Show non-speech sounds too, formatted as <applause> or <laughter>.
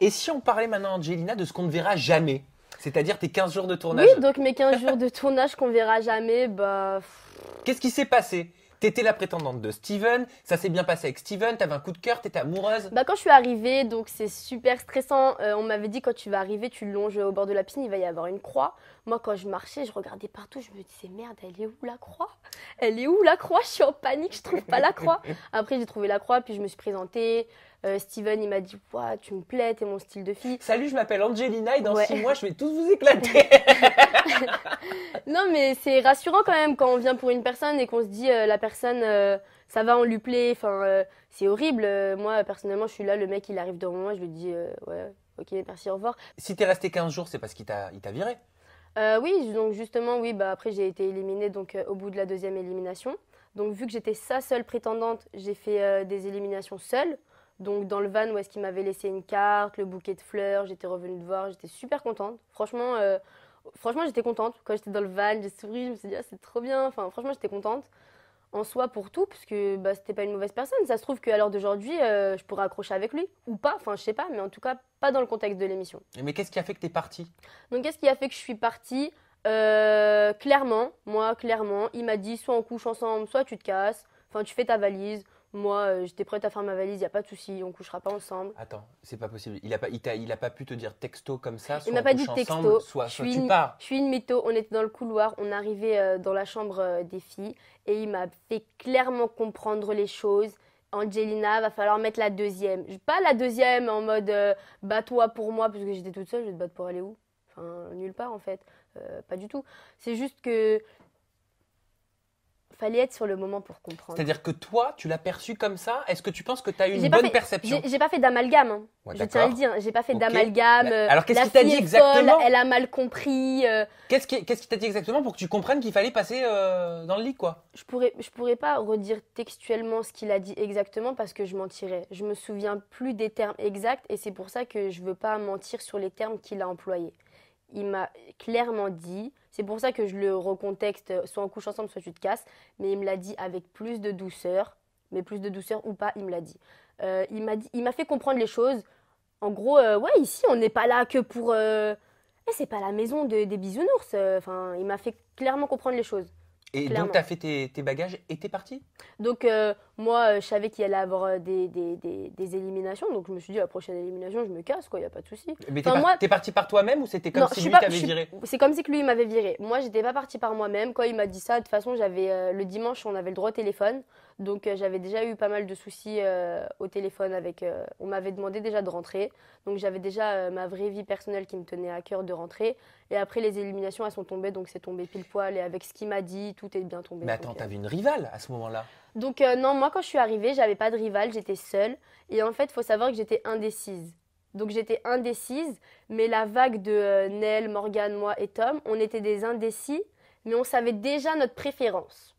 Et si on parlait maintenant, Angelina, de ce qu'on ne verra jamais c'est-à-dire tes 15 jours de tournage. Oui, donc mes 15 jours de tournage qu'on verra jamais, bah. Qu'est-ce qui s'est passé T'étais la prétendante de Steven, ça s'est bien passé avec Steven, t'avais un coup de cœur, t'étais amoureuse. Bah quand je suis arrivée, donc c'est super stressant. Euh, on m'avait dit quand tu vas arriver, tu longes au bord de la piscine, il va y avoir une croix. Moi quand je marchais, je regardais partout, je me disais merde, elle est où la croix Elle est où la croix Je suis en panique, je trouve pas la croix. <laughs> Après j'ai trouvé la croix, puis je me suis présentée. Euh, Steven, il m'a dit ouais, Tu me plais, t'es mon style de fille. Salut, je m'appelle Angelina et dans 6 six mois, je vais tous vous éclater. <laughs> Non, mais c'est rassurant quand même quand on vient pour une personne et qu'on se dit euh, la personne, euh, ça va, on lui plaît. Enfin, euh, c'est horrible. moi, personnellement, je suis là, le mec, il arrive devant moi, je lui dis ouais, ok, merci, au revoir. Si t'es resté 15 jours, c'est parce qu'il t'a, il viré Oui, donc justement, oui, bah après, j'ai été éliminée donc au bout de la deuxième élimination. Donc, vu que j'étais sa seule prétendante, j'ai fait des éliminations seule. Donc dans le van où est-ce qu'il m'avait laissé une carte, le bouquet de fleurs, j'étais revenue de voir, j'étais super contente. Franchement, franchement, j'étais contente. Quand j'étais dans le van, j'ai souri, je me suis dit, ah, c'est trop bien. Enfin, franchement, j'étais contente en soi pour tout, parce que bah, c'était pas une mauvaise personne. Ça se trouve qu'à l'heure d'aujourd'hui, euh, je pourrais accrocher avec lui, ou pas, enfin, je sais pas, mais en tout cas, pas dans le contexte de l'émission. Mais qu'est-ce qui a fait que t'es partie Donc, qu'est-ce qui a fait que je suis partie euh, Clairement, moi, clairement, il m'a dit, soit on couche ensemble, soit tu te casses, enfin, tu fais ta valise. Moi, euh, j'étais prête à faire ma valise, il n'y a pas de souci, on couchera pas ensemble. Attends, c'est pas possible. Il n'a pas, il, a, pas pu te dire texto comme ça soit Il m'a pas dit texto. soit, je tu pars. Je suis une métaux, on était dans le couloir, on arrivait euh, dans la chambre euh, des filles et il m'a fait clairement comprendre les choses. Angelina, va falloir mettre la deuxième. Pas la deuxième en mode bats-toi pour moi, parce que j'étais toute seule, je vais te battre pour aller où Enfin, nulle part en fait. pas du tout. C'est juste que fallait être sur le moment pour comprendre. C'est-à-dire que toi, tu l'as perçu comme ça Est-ce que tu penses que tu as eu une bonne perception J'ai pas fait d'amalgame. Hein. je tiens à le dire, j'ai pas fait d'amalgame. Bah, euh, alors qu'est-ce t'a dit exactement Elle a mal compris. Euh. Qu'est-ce qui t'a dit exactement pour que tu comprennes qu'il fallait passer euh, dans le lit quoi Je pourrais je pourrais pas redire textuellement ce qu'il a dit exactement parce que je mentirais. Je me souviens plus des termes exacts et c'est pour ça que je veux pas mentir sur les termes qu'il a employés il m'a clairement dit, c'est pour ça que je le recontexte, soit on couche ensemble, soit tu te casses, mais il me l'a dit avec plus de douceur, mais plus de douceur ou pas, il me l'a dit. Euh, il m'a dit, il m'a fait comprendre les choses. En gros, euh, ouais, ici, on n'est pas là que pour. Euh, eh, c'est pas la maison des bisounours. Enfin, il m'a fait clairement comprendre les choses. Et donc, tu as fait tes, bagages et t'es parti Donc, euh, moi, euh, je savais qu'il allait avoir euh, des, éliminations. Donc, je me suis dit, la prochaine élimination, je me casse, quoi, il n'y a pas de souci. Mais t'es, parti par toi-même ou c'était comme si lui t'avait viré C'est comme si que lui m'avait viré. Moi, j'étais pas partie par moi-même. Quand il m'a dit ça, de toute façon, j'avais le dimanche, on avait le droit au téléphone. Donc euh, j'avais déjà eu pas mal de soucis euh, au téléphone avec. Euh, on m'avait demandé déjà de rentrer, donc j'avais déjà ma vraie vie personnelle qui me tenait à cœur de rentrer. Et après les éliminations, elles sont tombées, donc c'est tombé pile poil. Et avec ce qu'il m'a dit, tout est bien tombé. Mais attends, t'avais une rivale à ce moment-là Donc non, moi quand je suis arrivée, j'avais pas de rivale, j'étais seule. Et en fait, il faut savoir que j'étais indécise. Donc j'étais indécise, mais la vague de Nel, Morgane, moi et Tom, on était des indécis, mais on savait déjà notre préférence.